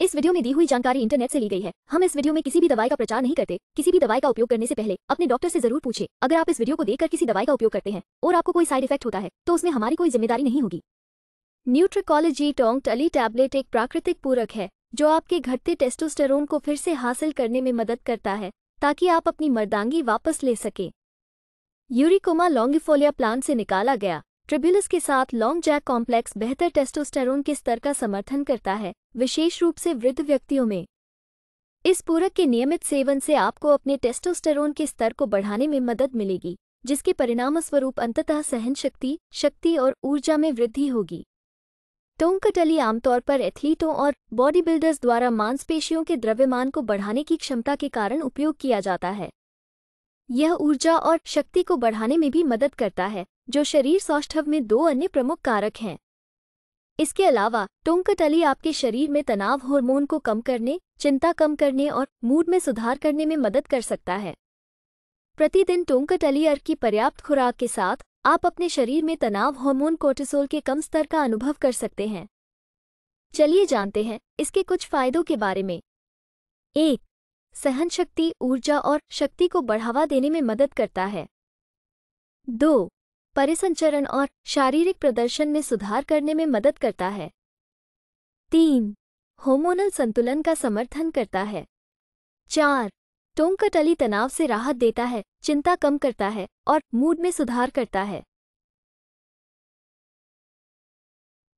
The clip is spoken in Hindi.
इस वीडियो में दी हुई जानकारी इंटरनेट से ली गई है हम इस वीडियो में किसी भी दवाई का प्रचार नहीं करते किसी भी दवाई का उपयोग करने से पहले अपने डॉक्टर से जरूर पूछे अगर आप इस वीडियो को देखकर किसी दवाई का उपयोग करते हैं और आपको कोई साइड इफेक्ट होता है तो उसमें हमारी कोई जिम्मेदारी नहीं होगी न्यूट्रिकोलॉजी टोंग टली टैबलेट एक प्राकृतिक पूरक है जो आपके घटते टेस्टोस्टेरोन को फिर से हासिल करने में मदद करता है ताकि आप अपनी मर्दांगी वापस ले सकें यूरिकोमा लॉन्गिफोलिया प्लांट से निकाला गया ट्रिब्यूलस के साथ लॉन्ग जैक कॉम्प्लेक्स बेहतर टेस्टोस्टेरोन के स्तर का समर्थन करता है विशेष रूप से वृद्ध व्यक्तियों में इस पूरक के नियमित सेवन से आपको अपने टेस्टोस्टेरोन के स्तर को बढ़ाने में मदद मिलेगी जिसके परिणामस्वरूप अंततः सहन शक्ति शक्ति और ऊर्जा में वृद्धि होगी टोंकटली आमतौर पर एथलीटों और बॉडी बिल्डर्स द्वारा मांसपेशियों के द्रव्यमान को बढ़ाने की क्षमता के कारण उपयोग किया जाता है यह ऊर्जा और शक्ति को बढ़ाने में भी मदद करता है जो शरीर सौष्ठव में दो अन्य प्रमुख कारक हैं इसके अलावा टोंकटली आपके शरीर में तनाव हार्मोन को कम करने चिंता कम करने और मूड में सुधार करने में मदद कर सकता है प्रतिदिन टोंकटली अर्क की पर्याप्त खुराक के साथ आप अपने शरीर में तनाव हार्मोन कोर्टिसोल के कम स्तर का अनुभव कर सकते हैं चलिए जानते हैं इसके कुछ फायदों के बारे में एक सहन शक्ति ऊर्जा और शक्ति को बढ़ावा देने में मदद करता है दो परिसंचरण और शारीरिक प्रदर्शन में सुधार करने में मदद करता है तीन होमोनल संतुलन का समर्थन करता है चार टोंकटली तनाव से राहत देता है चिंता कम करता है और मूड में सुधार करता है